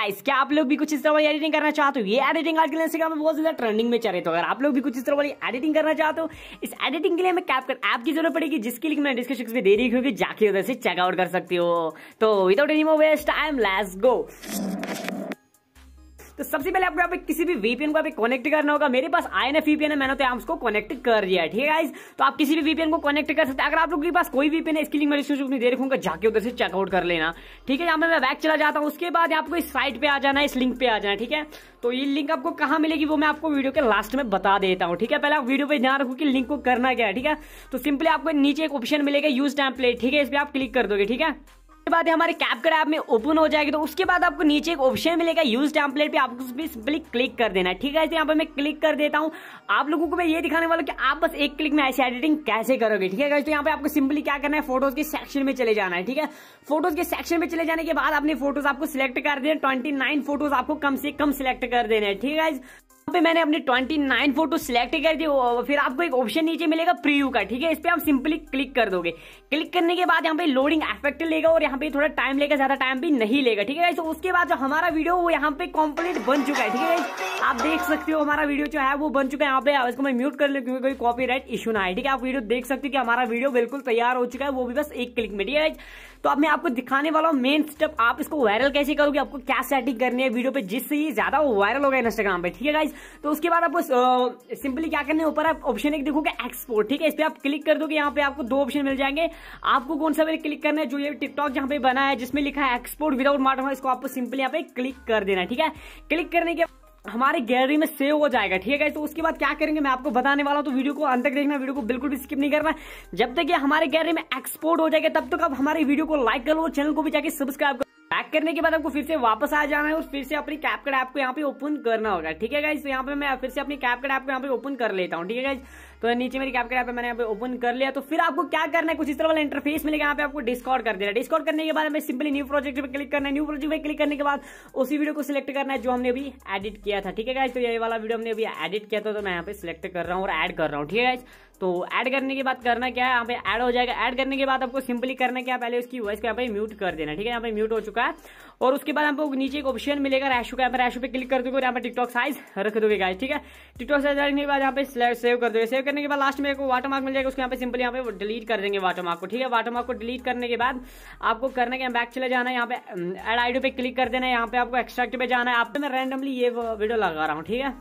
guys क्या आप लोग भी कुछ इस तरह वाली एडिटिंग करना चाहते हो ये एडिटिंग आज आजकल इंस्टाग्राम में बहुत ज्यादा ट्रेंडिंग में चल रही तो अगर आप लोग भी कुछ इस तरह वाली एडिटिंग करना चाहते हो इस एडिटिंग के लिए हमें कैप कर ऐप की जरूरत पड़ेगी जिसकी लिंक मैं डिस्क्रिप्शन में दे रही होगी जाके उधर से चेकआउट कर सकती हो तो without any more waste I am let's go तो सबसे पहले आपको किसी भी वीपीएन को कनेक्ट करना होगा मेरे पास आई एन वीपीएन है मैंने तो उसको कनेक्ट कर दिया है ठीक है तो आप किसी भी वीपीएन को कनेक्ट कर सकते हैं अगर आप लोग के पास कोई वीपीएन है इसकी लिंक मैं डिस्क्रिप्शन में दे रखूंगा जाके उधर से चेकआउट कर लेना ठीक है यहाँ पर मैं बैक चला जाता हूँ उसके बाद आपको इस साइट पे आ जाना है इस लिंक पे आ जाना ठीक है तो ये लिंक आपको कहाँ मिलेगी वो मैं आपको वीडियो के लास्ट में बता देता हूँ ठीक है पहले आप वीडियो पे ध्यान रखो कि लिंक को करना क्या है ठीक है तो सिंपली आपको नीचे एक ऑप्शन मिलेगा यूज टैम्पलेट ठीक है इस पर आप क्लिक कर दोगे ठीक है उसके बाद हमारे कैप कर ऐप में ओपन हो जाएगी तो उसके बाद आपको नीचे एक ऑप्शन मिलेगा यूज टेम्पलेट पे आपको उस पर सिंपली क्लिक कर देना ठीक है यहाँ पर मैं क्लिक कर देता हूँ आप लोगों को मैं ये दिखाने वाला कि आप बस एक क्लिक में ऐसे एडिटिंग कैसे करोगे ठीक है तो यहाँ पे आपको सिंपली क्या करना है फोटोज के सेक्शन में चले जाना है ठीक है फोटोज के सेक्शन में चले जाने के बाद अपने फोटोज आपको सिलेक्ट कर देना ट्वेंटी फोटोज आपको कम से कम सिलेक्ट कर देना है ठीक है पे मैंने अपनी 29 फोटो सिलेक्ट कर दी फिर आपको एक ऑप्शन नीचे मिलेगा प्रीव्यू का ठीक है इस पर आप सिंपली क्लिक कर दोगे क्लिक करने के बाद यहाँ पे लोडिंग इफेक्ट लेगा और यहाँ पे थोड़ा टाइम लेगा ज्यादा टाइम भी नहीं लेगा ठीक है उसके बाद जो हमारा वीडियो वो यहाँ पे कॉम्प्लीट बन चुका है ठीक है आप देख सकते हो हमारा वीडियो जो है वो बन चुका है यहाँ पे इसको मैं म्यूट कर ले क्योंकि कोई कॉपीराइट इशू ना है ठीक है आप वीडियो देख सकते हो कि हमारा वीडियो बिल्कुल तैयार हो चुका है वो भी बस एक क्लिक में ठीक है तो अब मैं आपको दिखाने वाला हूँ मेन स्टेप आप इसको वायरल कैसे करोगे आपको क्या सेटिंग करनी है वीडियो पे जिससे ये ज्यादा वायरल होगा इंस्टाग्राम पे ठीक है गाइज तो उसके बाद आपको सिंपली क्या करने ऊपर आप ऑप्शन एक देखोगे एक्सपोर्ट ठीक है इस पर आप क्लिक कर दोगे यहाँ पे आपको दो ऑप्शन मिल जाएंगे आपको कौन सा क्लिक करना है जो ये टिकटॉक जहाँ पे बना है जिसमें लिखा है एक्सपोर्ट विदाउट मार्ट इसको आपको सिंपली यहाँ पे क्लिक कर देना है ठीक है क्लिक करने के बाद हमारे गैलरी में सेव हो जाएगा ठीक है तो उसके बाद क्या करेंगे मैं आपको बताने वाला हूँ तो वीडियो को अंत तक देखना वीडियो को बिल्कुल भी स्किप नहीं करना जब तक ये हमारे गैलरी में एक्सपोर्ट हो जाएगा तब तक आप हमारे वीडियो को लाइक कर लो चैनल को भी जाके सब्सक्राइब कर बैक करने के बाद आपको फिर से वापस आ जाना है और फिर से अपनी कैपकट ऐप को यहाँ पे ओपन करना होगा ठीक है गाइज तो यहाँ पे मैं फिर से अपनी कैपकट ऐप को यहाँ पे ओपन कर लेता हूँ ठीक है गाइज तो नीचे मेरी कैप यहाँ पे मैंने यहाँ पे ओपन कर लिया तो फिर आपको क्या करना है कुछ इस तरह वाला इंटरफेस मिलेगा यहाँ पे आपको डिस्कॉर्ड कर देना डिस्कॉर्ड करने के बाद हमें सिंपली न्यू प्रोजेक्ट पे क्लिक करना है न्यू प्रोजेक्ट पे क्लिक करने के बाद उसी वीडियो को सिलेक्ट करना है जो हमने अभी एडिट किया था ठीक है गाइज तो ये वाला वीडियो हमने अभी एडिट किया था तो मैं यहाँ पे सिलेक्ट कर रहा हूँ और एड कर रहा हूँ ठीक है तो ऐड करने के बाद करना क्या है यहाँ पे ऐड हो जाएगा ऐड करने के बाद आपको सिंपली करना क्या पहले उसकी वॉइस को यहाँ पे म्यूट कर देना ठीक है यहाँ पे म्यूट हो चुका है और उसके बाद आपको नीचे एक ऑप्शन मिलेगा रैशो का यहाँ पे रैशो पे क्लिक कर दोगे और यहाँ पे टिकटॉक साइज रख दोगे गाइस ठीक है टिकटॉक साइज रखने के बाद यहाँ पे सेव कर दोगे सेव करने के बाद लास्ट में एक वाटर मार्क मिल जाएगा उसके यहाँ पे सिंपली यहाँ पे डिलीट कर देंगे वाटर मार्क को ठीक है वाटर मार्क को डिलीट करने के बाद आपको करने के बैक चले जाना है यहाँ पे एड um, आईडी पे क्लिक कर देना है यहाँ पे आपको एक्सट्रैक्ट पे जाना है आप मैं रैंडमली ये वीडियो लगा रहा हूँ ठीक है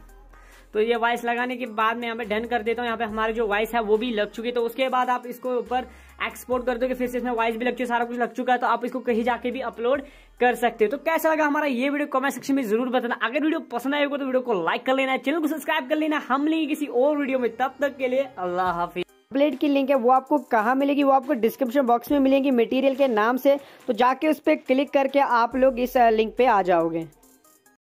तो ये वाइस लगाने के बाद में यहाँ पे डन कर देता हूँ यहाँ पे हमारे जो वाइस है वो भी लग चुकी है तो उसके बाद आप इसको ऊपर एक्सपोर्ट कर कि फिर से इसमें वॉइस भी लग चुकी है सारा कुछ लग चुका है तो आप इसको कहीं जाके भी अपलोड कर सकते हो तो कैसा लगा हमारा ये वीडियो कमेंट सेक्शन में जरूर बताना अगर वीडियो पसंद आएगा तो वीडियो को लाइक कर लेना चैनल को सब्सक्राइब कर लेना हम लेंगे किसी और वीडियो में तब तक के लिए अल्लाह हाफिज प्लेट की लिंक है वो आपको कहाँ मिलेगी वो आपको डिस्क्रिप्शन बॉक्स में मिलेगी मटेरियल के नाम से तो जाके उस पर क्लिक करके आप लोग इस लिंक पे आ जाओगे